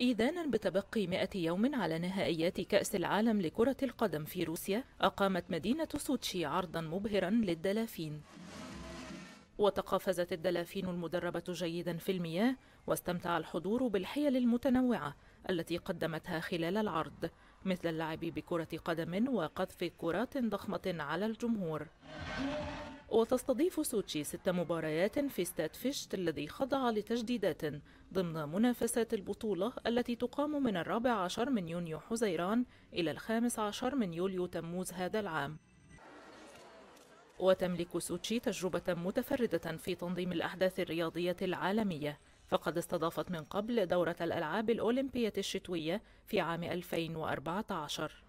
إيذانا بتبقي 100 يوم على نهائيات كأس العالم لكرة القدم في روسيا أقامت مدينة سوتشي عرضا مبهرا للدلافين وتقافزت الدلافين المدربة جيدا في المياه واستمتع الحضور بالحيل المتنوعة التي قدمتها خلال العرض مثل اللعب بكرة قدم وقذف كرات ضخمة على الجمهور وتستضيف سوتشي ست مباريات في ستاد فيشت الذي خضع لتجديدات ضمن منافسات البطولة التي تقام من الرابع عشر من يونيو حزيران إلى الخامس عشر من يوليو تموز هذا العام وتملك سوتشي تجربة متفردة في تنظيم الأحداث الرياضية العالمية فقد استضافت من قبل دورة الألعاب الأولمبية الشتوية في عام 2014